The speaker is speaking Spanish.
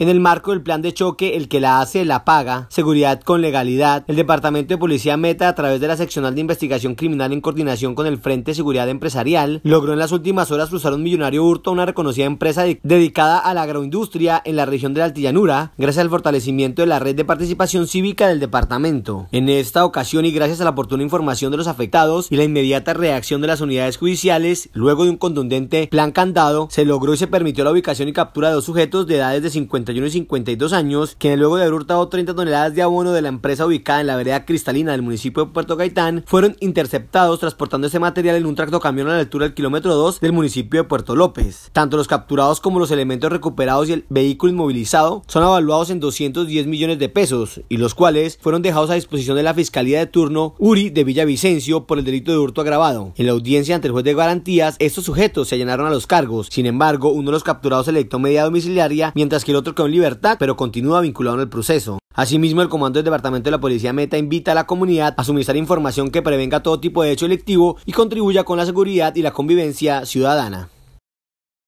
En el marco del plan de choque, el que la hace la paga, seguridad con legalidad, el Departamento de Policía Meta, a través de la Seccional de Investigación Criminal en coordinación con el Frente de Seguridad Empresarial, logró en las últimas horas cruzar un millonario hurto a una reconocida empresa dedicada a la agroindustria en la región de la Altillanura, gracias al fortalecimiento de la red de participación cívica del departamento. En esta ocasión y gracias a la oportuna información de los afectados y la inmediata reacción de las unidades judiciales, luego de un contundente plan candado, se logró y se permitió la ubicación y captura de dos sujetos de edades de 50 y 52 años, quienes luego de haber hurtado 30 toneladas de abono de la empresa ubicada en la vereda cristalina del municipio de Puerto Gaitán, fueron interceptados transportando ese material en un tractocamión a la altura del kilómetro 2 del municipio de Puerto López. Tanto los capturados como los elementos recuperados y el vehículo inmovilizado son evaluados en 210 millones de pesos y los cuales fueron dejados a disposición de la Fiscalía de turno Uri de Villavicencio por el delito de hurto agravado. En la audiencia ante el juez de garantías, estos sujetos se allanaron a los cargos. Sin embargo, uno de los capturados electó media domiciliaria, mientras que el otro libertad, pero continúa vinculado en el proceso. Asimismo, el comando del Departamento de la Policía Meta invita a la comunidad a suministrar información que prevenga todo tipo de hecho electivo y contribuya con la seguridad y la convivencia ciudadana.